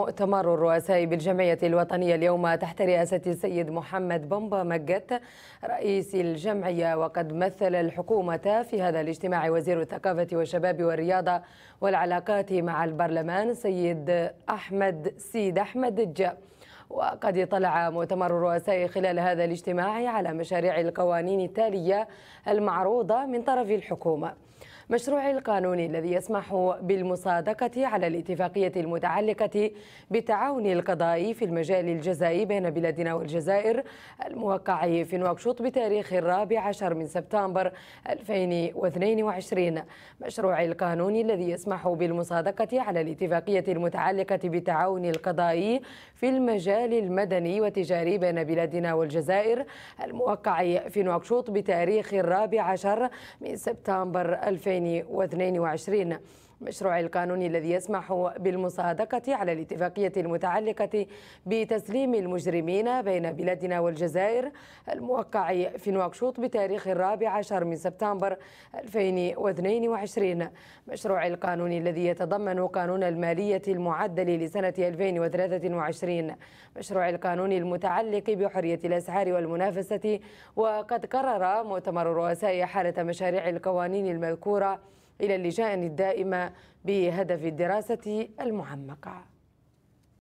مؤتمر الرؤساء بالجمعية الوطنية اليوم تحت رئاسة السيد محمد بومبا مجت رئيس الجمعية وقد مثل الحكومة في هذا الاجتماع وزير الثقافة والشباب والرياضة والعلاقات مع البرلمان سيد أحمد سيد أحمد الجا وقد اطلع مؤتمر الرؤساء خلال هذا الاجتماع على مشاريع القوانين التالية المعروضة من طرف الحكومة مشروع القانون الذي يسمح بالمصادقة على الاتفاقية المتعلقة بالتعاون القضائي في المجال الجزائي بين بلادنا والجزائر الموقع في نواكشوط بتاريخ الرابع عشر من سبتمبر 2022 مشروع القانون الذي يسمح بالمصادقة على الاتفاقية المتعلقة بالتعاون القضائي في المجال المدني والتجاري بين بلادنا والجزائر الموقع في نواكشوط بتاريخ الرابع عشر من سبتمبر 2022 2022 المشروع القانوني الذي يسمح بالمصادقة على الاتفاقية المتعلقة بتسليم المجرمين بين بلادنا والجزائر الموقع في نواكشوط بتاريخ الرابع عشر من سبتمبر 2022 مشروع القانون الذي يتضمن قانون المالية المعدل لسنة 2023 مشروع القانون المتعلق بحرية الأسعار والمنافسة وقد قرر مؤتمر الرؤساء حالة مشاريع القوانين المذكورة إلى اللجان الدائمة بهدف الدراسة المعمقة